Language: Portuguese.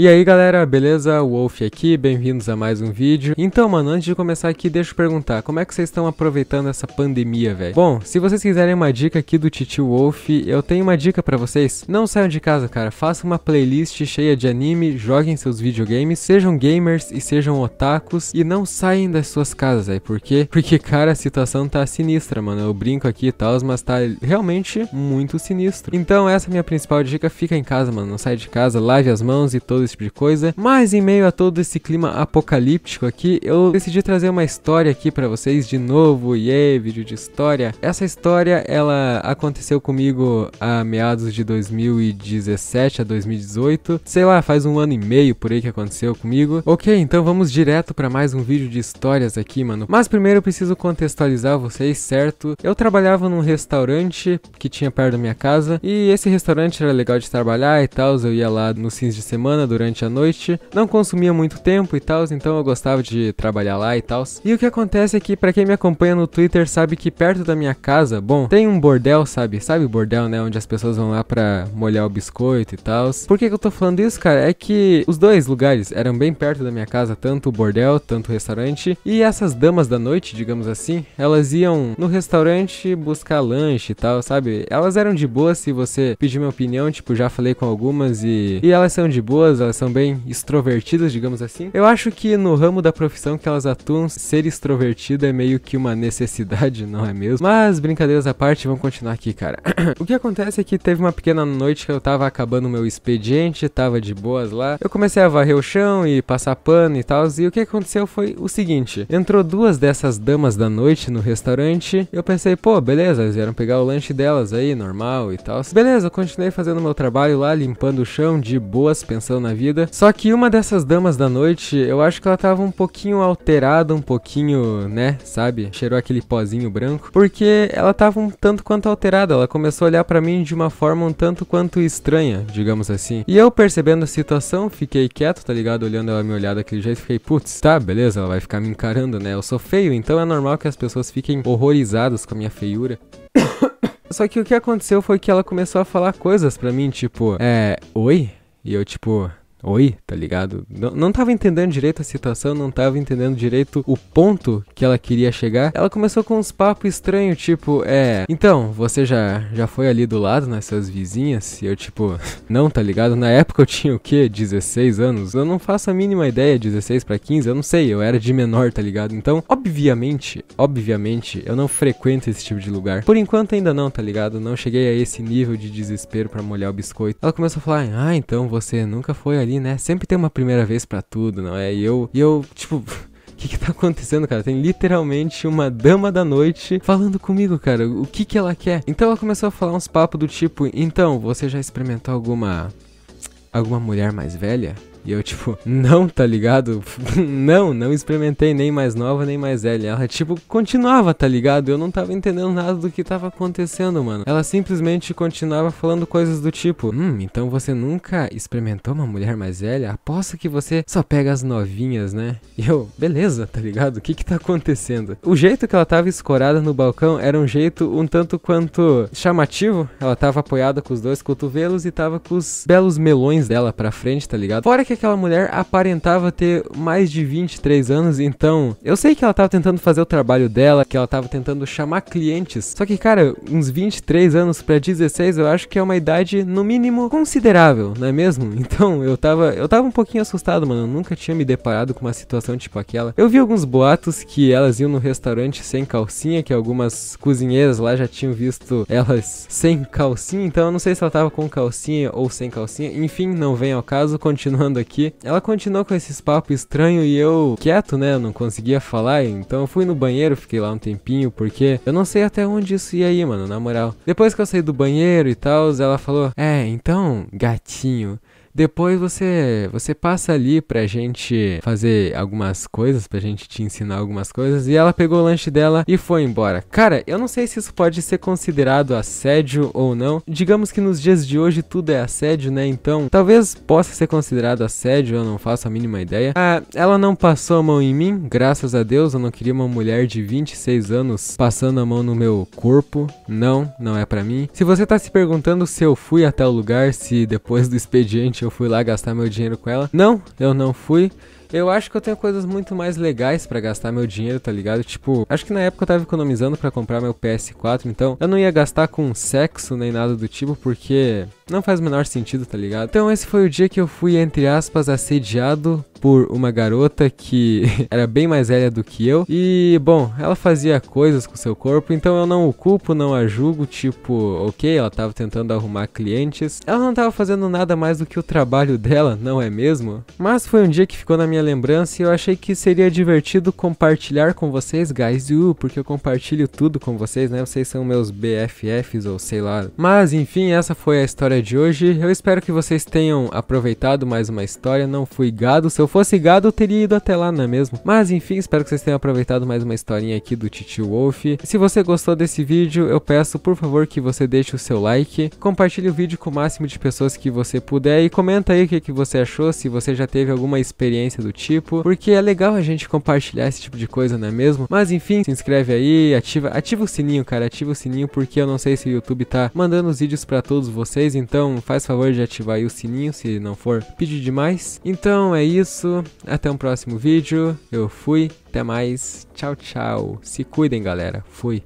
E aí galera, beleza? Wolf aqui, bem-vindos a mais um vídeo. Então mano, antes de começar aqui, deixa eu perguntar, como é que vocês estão aproveitando essa pandemia, velho? Bom, se vocês quiserem uma dica aqui do Titi Wolf, eu tenho uma dica pra vocês. Não saiam de casa, cara, façam uma playlist cheia de anime, joguem seus videogames, sejam gamers e sejam otakus, e não saem das suas casas, velho, por quê? Porque, cara, a situação tá sinistra, mano, eu brinco aqui e tal, mas tá realmente muito sinistro. Então essa é a minha principal dica, fica em casa, mano, não sai de casa, lave as mãos e todo esse tipo de coisa. Mas em meio a todo esse clima apocalíptico aqui, eu decidi trazer uma história aqui para vocês de novo. E yeah, vídeo de história. Essa história ela aconteceu comigo a meados de 2017 a 2018. Sei lá, faz um ano e meio por aí que aconteceu comigo. OK, então vamos direto para mais um vídeo de histórias aqui, mano. Mas primeiro eu preciso contextualizar vocês, certo? Eu trabalhava num restaurante que tinha perto da minha casa e esse restaurante era legal de trabalhar e tal. Eu ia lá nos fins de semana durante durante a noite, não consumia muito tempo e tal, então eu gostava de trabalhar lá e tal. E o que acontece é que, para quem me acompanha no Twitter, sabe que perto da minha casa, bom, tem um bordel, sabe? Sabe bordel, né? Onde as pessoas vão lá pra molhar o biscoito e tal. Por que, que eu tô falando isso, cara? É que os dois lugares eram bem perto da minha casa, tanto o bordel, tanto o restaurante. E essas damas da noite, digamos assim, elas iam no restaurante buscar lanche e tal, sabe? Elas eram de boa se você pedir minha opinião, tipo, já falei com algumas e, e elas são de boas, pessoas elas são bem extrovertidas, digamos assim. Eu acho que no ramo da profissão que elas atuam, ser extrovertido é meio que uma necessidade, não é mesmo? Mas brincadeiras à parte, vamos continuar aqui, cara. o que acontece é que teve uma pequena noite que eu tava acabando meu expediente, tava de boas lá. Eu comecei a varrer o chão e passar pano e tal, e o que aconteceu foi o seguinte: entrou duas dessas damas da noite no restaurante. Eu pensei, pô, beleza, eles vieram pegar o lanche delas aí, normal e tal. Beleza, continuei fazendo meu trabalho lá, limpando o chão de boas, pensando na na vida. Só que uma dessas damas da noite, eu acho que ela tava um pouquinho alterada, um pouquinho, né, sabe? Cheirou aquele pozinho branco, porque ela tava um tanto quanto alterada. Ela começou a olhar para mim de uma forma um tanto quanto estranha, digamos assim. E eu percebendo a situação, fiquei quieto, tá ligado? Olhando ela me olhar daquele jeito, fiquei, putz, tá, beleza, ela vai ficar me encarando, né? Eu sou feio, então é normal que as pessoas fiquem horrorizadas com a minha feiura. Só que o que aconteceu foi que ela começou a falar coisas pra mim, tipo, é, oi? E eu, tipo, Oi, tá ligado? Não, não tava entendendo direito a situação, não tava entendendo direito o ponto que ela queria chegar. Ela começou com uns papos estranhos, tipo, é. Então, você já, já foi ali do lado nas né, suas vizinhas? E eu, tipo, não, tá ligado? Na época eu tinha o quê? 16 anos? Eu não faço a mínima ideia, 16 para 15, eu não sei, eu era de menor, tá ligado? Então, obviamente, obviamente, eu não frequento esse tipo de lugar. Por enquanto ainda não, tá ligado? Não cheguei a esse nível de desespero para molhar o biscoito. Ela começou a falar, ah, então você nunca foi ali ali, né? Sempre tem uma primeira vez para tudo, não é? E eu, e eu tipo. O que, que tá acontecendo, cara? Tem literalmente uma dama da noite falando comigo, cara. O que que ela quer? Então ela começou a falar uns papos do tipo: Então, você já experimentou alguma. alguma mulher mais velha? E eu, tipo, não, tá ligado? não, não experimentei nem mais nova, nem mais velha. Ela, tipo, continuava, tá ligado? Eu não tava entendendo nada do que tava acontecendo, mano. Ela simplesmente continuava falando coisas do tipo: Hum, então você nunca experimentou uma mulher mais velha? Aposto que você só pega as novinhas, né? E eu, beleza, tá ligado? O que que tá acontecendo? O jeito que ela tava escorada no balcão era um jeito um tanto quanto chamativo. Ela tava apoiada com os dois cotovelos e tava com os belos melões dela pra frente, tá ligado? Fora que que aquela mulher aparentava ter mais de 23 anos, então eu sei que ela tava tentando fazer o trabalho dela, que ela tava tentando chamar clientes. Só que, cara, uns 23 anos para 16, eu acho que é uma idade no mínimo considerável, não é mesmo? Então, eu tava, eu tava um pouquinho assustado, mano, eu nunca tinha me deparado com uma situação tipo aquela. Eu vi alguns boatos que elas iam no restaurante sem calcinha, que algumas cozinheiras lá já tinham visto elas sem calcinha, então eu não sei se ela tava com calcinha ou sem calcinha. Enfim, não vem ao caso, continuando aqui. Ela continuou com esses papos estranhos e eu quieto, né? Não conseguia falar. Então eu fui no banheiro, fiquei lá um tempinho, porque eu não sei até onde isso ia aí, mano, na moral. Depois que eu saí do banheiro e tal, ela falou: É, então, gatinho, depois você você passa ali pra gente fazer algumas coisas, pra gente te ensinar algumas coisas. E ela pegou o lanche dela e foi embora. Cara, eu não sei se isso pode ser considerado assédio ou não. Digamos que nos dias de hoje tudo é assédio, né? Então, talvez possa ser considerado assédio, eu não faço a mínima ideia. Ah, ela não passou a mão em mim, graças a Deus, eu não queria uma mulher de 26 anos passando a mão no meu corpo. Não, não é para mim. Se você tá se perguntando se eu fui até o lugar, se depois do expediente eu fui lá gastar meu dinheiro com ela. Não, eu não fui. Eu acho que eu tenho coisas muito mais legais para gastar meu dinheiro, tá ligado? Tipo, acho que na época eu tava economizando para comprar meu PS4, então eu não ia gastar com sexo nem nada do tipo, porque não faz o menor sentido, tá ligado? Então esse foi o dia que eu fui, entre aspas, assediado por uma garota que era bem mais velha do que eu. E, bom, ela fazia coisas com seu corpo, então eu não o culpo, não a julgo. Tipo, ok, ela tava tentando arrumar clientes. Ela não tava fazendo nada mais do que o trabalho dela, não é mesmo? Mas foi um dia que ficou na minha lembrança e eu achei que seria divertido compartilhar com vocês, guys. Uh, porque eu compartilho tudo com vocês, né? Vocês são meus BFFs ou sei lá. Mas, enfim, essa foi a história de hoje. Eu espero que vocês tenham aproveitado mais uma história. Não fui gado se eu fosse gado, eu teria ido até lá, não é mesmo? Mas enfim, espero que vocês tenham aproveitado mais uma historinha aqui do Titio Wolf. Se você gostou desse vídeo, eu peço por favor que você deixe o seu like, compartilhe o vídeo com o máximo de pessoas que você puder e comenta aí o que, que você achou, se você já teve alguma experiência do tipo, porque é legal a gente compartilhar esse tipo de coisa, não é mesmo? Mas enfim, se inscreve aí, ativa, ativa o sininho, cara, ativa o sininho porque eu não sei se o YouTube tá mandando os vídeos para todos vocês, então faz favor de ativar aí o sininho se não for pedir demais. Então é isso isso, até um próximo vídeo. Eu fui, até mais. Tchau, tchau. Se cuidem, galera. Fui.